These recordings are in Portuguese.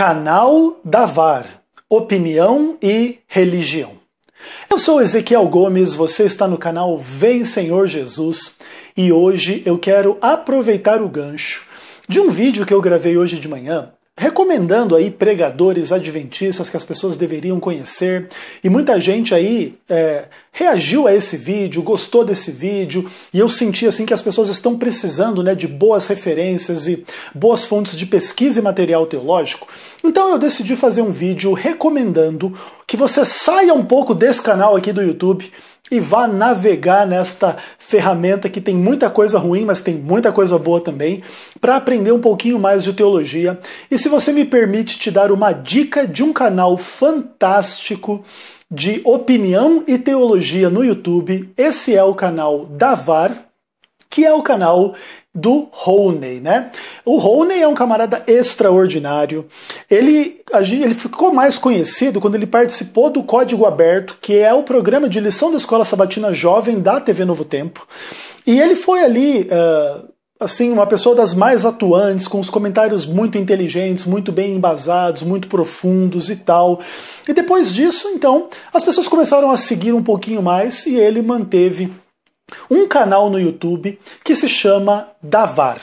Canal Davar, Opinião e Religião. Eu sou Ezequiel Gomes, você está no canal Vem Senhor Jesus e hoje eu quero aproveitar o gancho de um vídeo que eu gravei hoje de manhã recomendando aí pregadores adventistas que as pessoas deveriam conhecer. E muita gente aí é, reagiu a esse vídeo, gostou desse vídeo, e eu senti assim que as pessoas estão precisando né, de boas referências e boas fontes de pesquisa e material teológico. Então eu decidi fazer um vídeo recomendando que você saia um pouco desse canal aqui do YouTube e vá navegar nesta ferramenta que tem muita coisa ruim, mas tem muita coisa boa também, para aprender um pouquinho mais de teologia. E se você me permite te dar uma dica de um canal fantástico de opinião e teologia no YouTube, esse é o canal Davar, que é o canal do Rooney, né? O Rooney é um camarada extraordinário. Ele, ele ficou mais conhecido quando ele participou do Código Aberto, que é o programa de lição da Escola Sabatina Jovem da TV Novo Tempo. E ele foi ali. Uh, assim, uma pessoa das mais atuantes, com os comentários muito inteligentes, muito bem embasados, muito profundos e tal. E depois disso, então, as pessoas começaram a seguir um pouquinho mais e ele manteve um canal no YouTube que se chama Davar.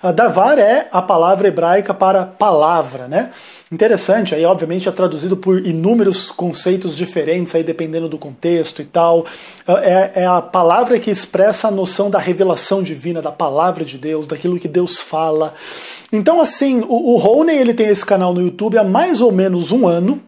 A Davar é a palavra hebraica para palavra, né? Interessante, aí obviamente é traduzido por inúmeros conceitos diferentes, aí dependendo do contexto e tal. É, é, é, a palavra que expressa a noção da revelação divina, da palavra de Deus, daquilo que Deus fala. Então, assim, o, o Rony, ele tem esse canal no YouTube há mais ou menos um ano,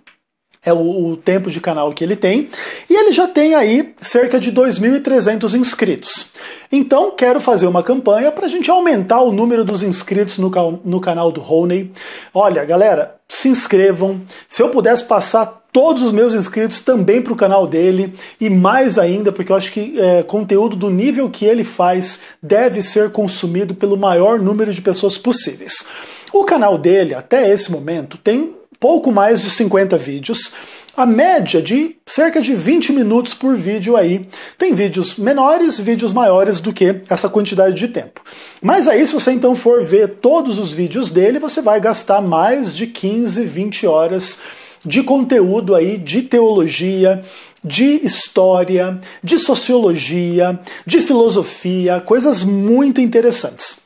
é o, o, tempo de canal que ele tem, e ele já tem aí cerca de 2.300 inscritos. Então, quero fazer uma campanha para a gente aumentar o número dos inscritos no, no canal do Rony. Olha, galera, se inscrevam. Se eu pudesse passar todos os meus inscritos também para o canal dele e mais ainda, porque eu acho que é, conteúdo do nível que ele faz deve ser consumido pelo maior número de pessoas possíveis. O canal dele, até esse momento, tem pouco mais de 50 vídeos, a média de cerca de 20 minutos por vídeo aí. Tem vídeos menores, vídeos maiores do que essa quantidade de tempo. Mas aí, se você então for ver todos os vídeos dele, você vai gastar mais de 15, 20 horas de conteúdo aí de teologia, de história, de sociologia, de filosofia, coisas muito interessantes.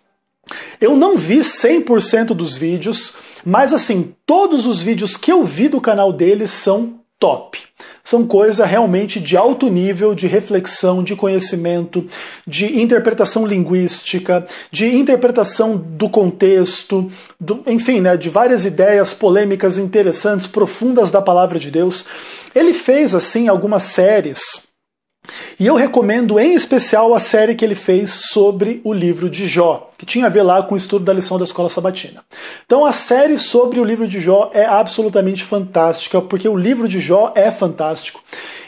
Eu não vi 100% dos vídeos, mas assim, todos os vídeos que eu vi do canal deles são top. São coisa realmente de alto nível de reflexão, de conhecimento, de interpretação linguística, de interpretação do contexto, do, enfim, né, de várias ideias polêmicas interessantes, profundas da palavra de Deus. Ele fez assim algumas séries e eu recomendo em especial a série que ele fez sobre o livro de Jó, que tinha a ver lá com o estudo da lição da escola sabatina. Então a série sobre o livro de Jó é absolutamente fantástica, porque o livro de Jó é fantástico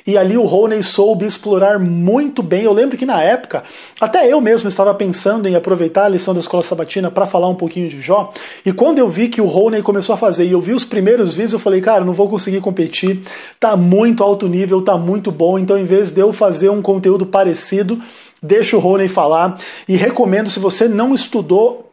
e ali o Rowney soube explorar muito bem. Eu lembro que na época, até eu mesmo estava pensando em aproveitar a lição da escola sabatina para falar um pouquinho de Jó, e quando eu vi que o Rowney começou a fazer e eu vi os primeiros vídeos, eu falei, cara, não vou conseguir competir, tá muito alto nível, tá muito bom, então em vez de eu fazer um conteúdo parecido, deixa o Rowney falar e recomendo se você não estudou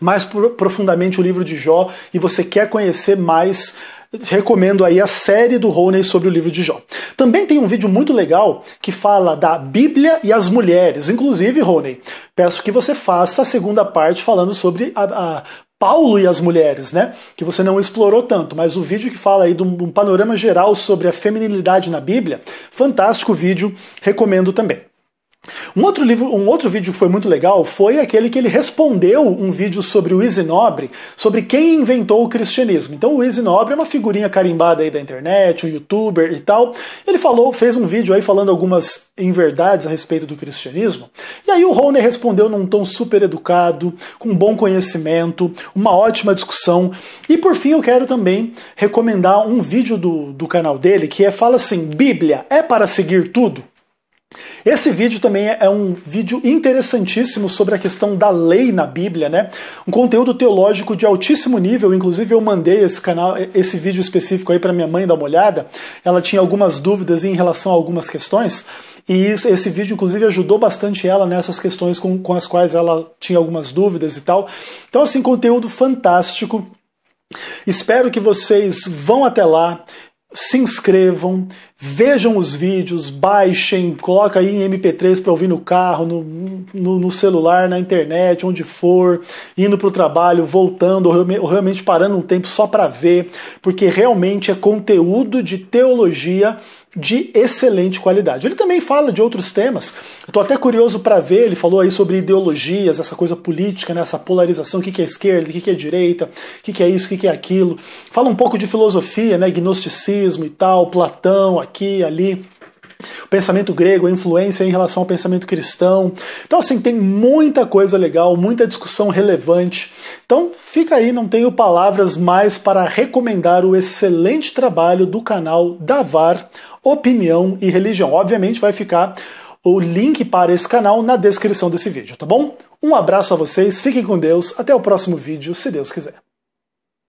mais profundamente o livro de Jó e você quer conhecer mais recomendo aí a série do Roney sobre o livro de Jó. Também tem um vídeo muito legal que fala da Bíblia e as mulheres. Inclusive, Roney, peço que você faça a segunda parte falando sobre a, a Paulo e as mulheres, né? Que você não explorou tanto, mas o vídeo que fala aí de um panorama geral sobre a feminilidade na Bíblia, fantástico vídeo, recomendo também. Um outro livro, um outro vídeo que foi muito legal foi aquele que ele respondeu um vídeo sobre o Isinobre, sobre quem inventou o cristianismo. Então o Isinobre é uma figurinha carimbada aí da internet, um youtuber e tal. Ele falou, fez um vídeo aí falando algumas inverdades a respeito do cristianismo. E aí o Rony respondeu num tom super educado, com bom conhecimento, uma ótima discussão. E por fim eu quero também recomendar um vídeo do, do canal dele que é fala assim: Bíblia é para seguir tudo? Esse vídeo também é um vídeo interessantíssimo sobre a questão da lei na Bíblia, né? Um conteúdo teológico de altíssimo nível, inclusive eu mandei esse canal, esse vídeo específico aí para minha mãe dar uma olhada. Ela tinha algumas dúvidas em relação a algumas questões, e isso, esse vídeo inclusive ajudou bastante ela nessas questões com, com as quais ela tinha algumas dúvidas e tal. Então assim, conteúdo fantástico. Espero que vocês vão até lá se inscrevam, vejam os vídeos, baixem, coloca aí em MP3 para ouvir no carro, no, no, no, celular, na internet, onde for, indo para o trabalho, voltando, ou realmente parando um tempo só para ver, porque realmente é conteúdo de teologia de excelente qualidade. Ele também fala de outros temas. Estou até curioso para ver. Ele falou aí sobre ideologias, essa coisa política, né? essa polarização, o que, que é esquerda, o que, que é direita, o que, que é isso, o que, que é aquilo. Fala um pouco de filosofia, né? gnosticismo e tal, Platão aqui, ali o pensamento grego, a influência em relação ao pensamento cristão. Então, assim, tem muita coisa legal, muita discussão relevante. Então, fica aí, não tenho palavras mais para recomendar o excelente trabalho do canal Davar Opinião e Religião. Obviamente, vai ficar o link para esse canal na descrição desse vídeo, tá bom? Um abraço a vocês, fiquem com Deus, até o próximo vídeo, se Deus quiser.